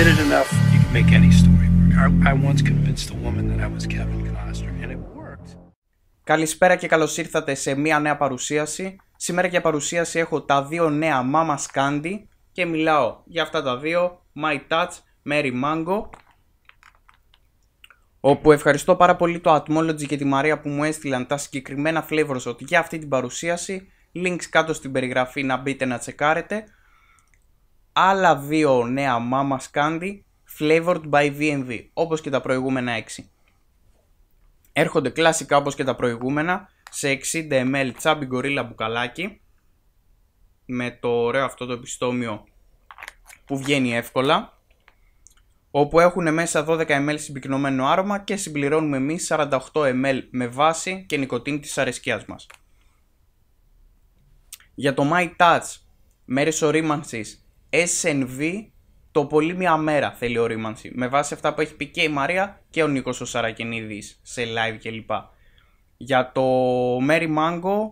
committed enough, you can make any story work. I, I once convinced a woman that I was Kevin Costner, and it worked. Καλησπέρα και καλώς ήρθατε σε μια νέα παρουσίαση. Σήμερα για παρουσίαση έχω τα δύο νέα Mama Scandi και μιλάω για αυτά τα δύο, My Touch, Mary Mango όπου ευχαριστώ πάρα πολύ το Atmology και τη Μαρία που μου έστειλαν τα συγκεκριμένα flavors ότι για αυτή την παρουσίαση. Links κάτω στην περιγραφή να μπείτε να τσεκάρετε άλλα δύο νέα μάμα Candy flavored by VNV, όπως και τα προηγούμενα 6. Έρχονται κλασικά όπως και τα προηγούμενα σε 60 ml τσάμπι γκορίλα μπουκαλάκι με το ωραίο αυτό το επιστόμιο που βγαίνει εύκολα όπου έχουν μέσα 12 ml συμπυκνωμένο άρωμα και συμπληρώνουμε εμείς 48 ml με βάση και νοικοτήνη της αρεσκιάς μας. Για το My Touch μέρες ορίμανσης SNV το πολύ μία μέρα θέλει ορίμανση. Με βάση αυτά που έχει πει και η Μαρία και ο Νίκος ο Σαρακινίδης σε live κλπ. Για το Mary Mango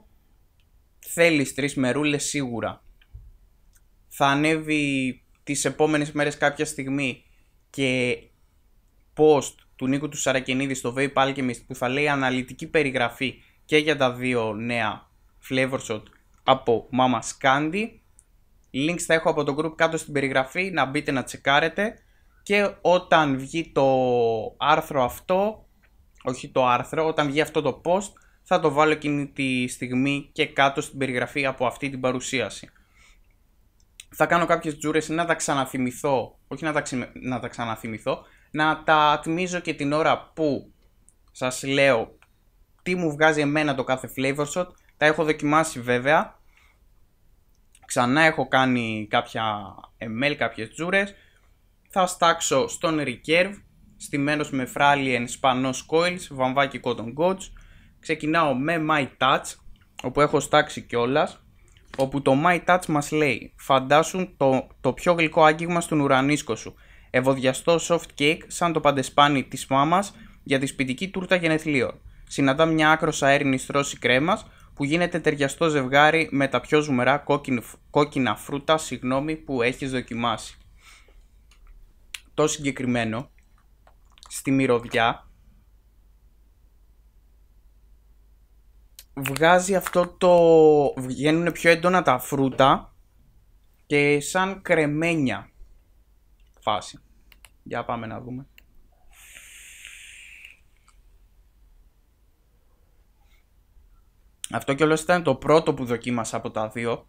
θέλει τρεις μερούλες σίγουρα. Θα ανέβει τις επόμενες μέρες κάποια στιγμή και post του Νίκου του Σαρακινίδη στο Vape Alchemist που θα λέει αναλυτική περιγραφή και για τα δύο νέα flavor shot από Mama Scandi Links θα έχω από το group κάτω στην περιγραφή, να μπείτε να τσεκάρετε. Και όταν βγει το άρθρο αυτό, όχι το άρθρο, όταν βγει αυτό το post, θα το βάλω εκείνη τη στιγμή και κάτω στην περιγραφή από αυτή την παρουσίαση. Θα κάνω κάποιες τζούρες να τα ξαναθυμηθώ, όχι να τα, να τα ξαναθυμηθώ, να τα τμίζω και την ώρα που σας λέω τι μου βγάζει εμένα το κάθε flavor shot. Τα έχω δοκιμάσει βέβαια Ξανά έχω κάνει κάποια ML, κάποιες τζούρες. Θα στάξω στον Recurve, στημένος με Fralien, Spanos Coils, βαμβάκι Cotton Goats. Ξεκινάω με My Touch, όπου έχω στάξει κιόλας. Όπου το My Touch μας λέει Φαντάσου το, το πιο γλυκό άγγιγμα στον ουρανίσκο σου Ευωδιαστό soft cake σαν το παντεσπάνι της μάμας για τη σπιτική τούρτα γενεθλίων Συναντά μια άκρος αέρινης στρώση κρέμας που γίνεται ταιριαστό ζευγάρι με τα πιο ζουμερά κόκκινα φρούτα συγγνώμη, που έχεις δοκιμάσει. Το συγκεκριμένο στη μυρωδιά βγάζει αυτό το... βγαίνουν πιο έντονα τα φρούτα και σαν κρεμένια φάση. Για πάμε να δούμε. Αυτό και ήταν το πρώτο που δοκίμασα από τα δύο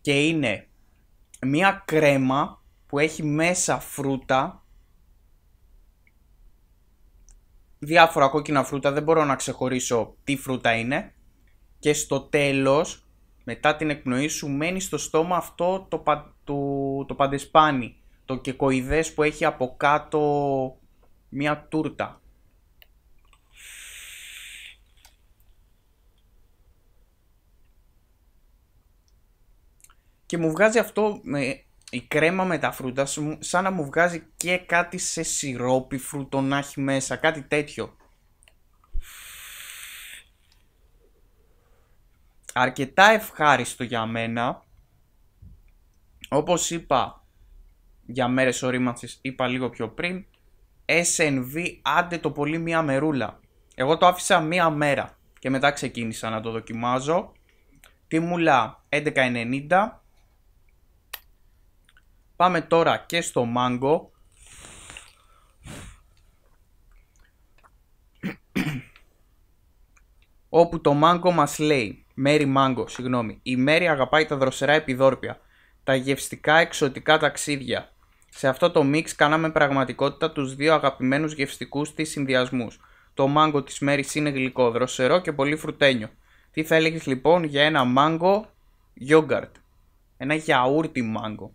και είναι μία κρέμα που έχει μέσα φρούτα διάφορα κόκκινα φρούτα, δεν μπορώ να ξεχωρίσω τι φρούτα είναι και στο τέλος μετά την εκπνοή σου μένει στο στόμα αυτό το, το, το παντεσπάνι το κεκοϊδές που έχει από κάτω μία τούρτα και μου βγάζει αυτό με, η κρέμα με τα φρούτα σου σαν να μου βγάζει και κάτι σε σιρόπι φρούτο να έχει μέσα, κάτι τέτοιο. Αρκετά ευχάριστο για μένα. Όπως είπα για μέρες ορίμανσης, είπα λίγο πιο πριν, SNV άντε το πολύ μία μερούλα. Εγώ το άφησα μία μέρα και μετά ξεκίνησα να το δοκιμάζω. Τιμούλα 11.90 Πάμε τώρα και στο μάγκο. όπου το μάγκο μας λέει, Μέρι Μάγκο, συγγνώμη, η Μέρι αγαπάει τα δροσερά επιδόρπια, τα γευστικά εξωτικά ταξίδια. Σε αυτό το μίξ κάναμε πραγματικότητα τους δύο αγαπημένους γευστικούς της συνδυασμούς. Το μάγκο της μέρι είναι γλυκό, δροσερό και πολύ φρουτένιο. Τι θα έλεγες λοιπόν για ένα μάγκο γιόγκαρτ, ένα γιαούρτι μάγκο.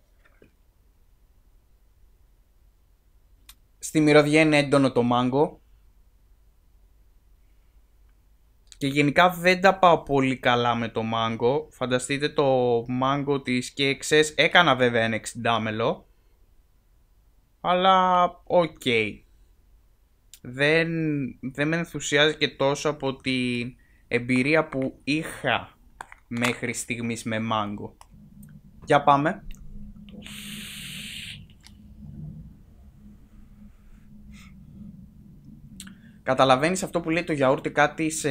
Στη μυρωδιά είναι έντονο το μάγκο. Και γενικά δεν τα πάω πολύ καλά με το μάγκο. Φανταστείτε το μάγκο της Κέξες. Έκανα βέβαια ένα εξιντάμελο. Αλλά οκ. Δεν, δεν με ενθουσιάζει και τόσο από την εμπειρία που είχα μέχρι στιγμής με μάγκο. Για πάμε. καταλαβαίνεις αυτό που λέει το γιαούρτι κάτι σε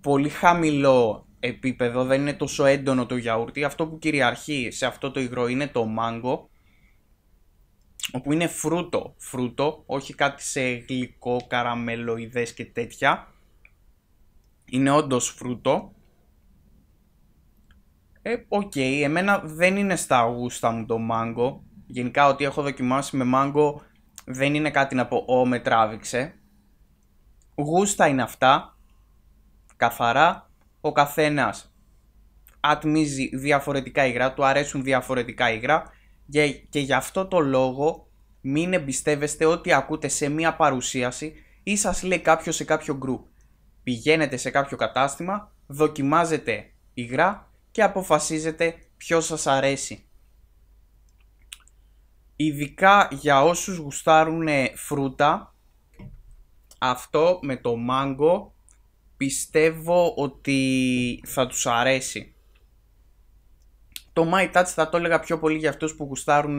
πολύ χαμηλό επίπεδο, δεν είναι τόσο έντονο το γιαούρτι. Αυτό που κυριαρχεί σε αυτό το υγρό είναι το μάγκο, όπου είναι φρούτο, φρούτο, όχι κάτι σε γλυκό, καραμελοειδές και τέτοια. Είναι όντως φρούτο. Ε, οκ, okay, εμένα δεν είναι στα γούστα μου το μάγκο. Γενικά ό,τι έχω δοκιμάσει με μάγκο δεν είναι κάτι να πω «Ω, με τράβηξε» γούστα είναι αυτά, καθαρά, ο καθένας ατμίζει διαφορετικά υγρά, του αρέσουν διαφορετικά υγρά και, και γι' αυτό το λόγο μην εμπιστεύεστε ότι ακούτε σε μία παρουσίαση ή σας λέει κάποιος σε κάποιο group. Πηγαίνετε σε κάποιο κατάστημα, δοκιμάζετε υγρά και αποφασίζετε ποιο σας αρέσει. Ειδικά για όσους γουστάρουν φρούτα, αυτό με το μάγκο πιστεύω ότι θα τους αρέσει. Το My Touch θα το έλεγα πιο πολύ για αυτούς που γουστάρουν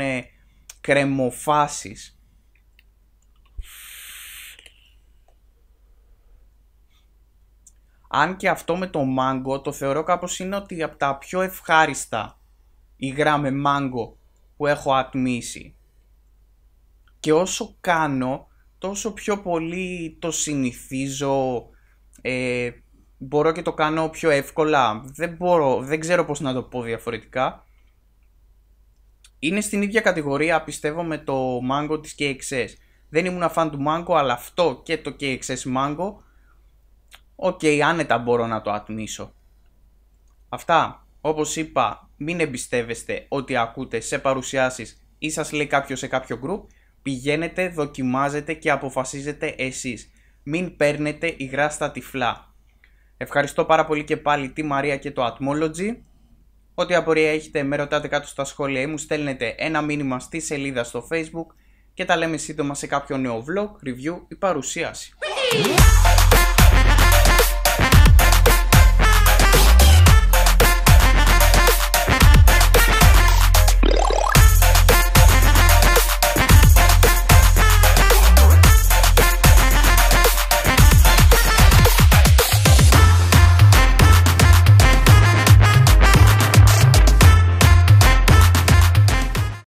κρεμοφάσεις. Αν και αυτό με το μάγκο το θεωρώ κάπως είναι ότι από τα πιο ευχάριστα υγρά με μάγκο που έχω ατμίσει. Και όσο κάνω τόσο πιο πολύ το συνηθίζω, ε, μπορώ και το κάνω πιο εύκολα. Δεν, μπορώ, δεν ξέρω πώς να το πω διαφορετικά. Είναι στην ίδια κατηγορία πιστεύω με το Mango της KXS. Δεν ήμουν φαν του Mango αλλά αυτό και το KXS Mango Οκ, okay, άνετα μπορώ να το ατμίσω. Αυτά, όπως είπα, μην εμπιστεύεστε ότι ακούτε σε παρουσιάσεις ή σας λέει κάποιος σε κάποιο group Πηγαίνετε, δοκιμάζετε και αποφασίζετε εσείς. Μην παίρνετε υγρά στα τυφλά. Ευχαριστώ πάρα πολύ και πάλι τη Μαρία και το Atmology. Ό,τι απορία έχετε με ρωτάτε κάτω στα σχόλια ή μου στέλνετε ένα μήνυμα στη σελίδα στο facebook και τα λέμε σύντομα σε κάποιο νέο vlog, review ή παρουσίαση.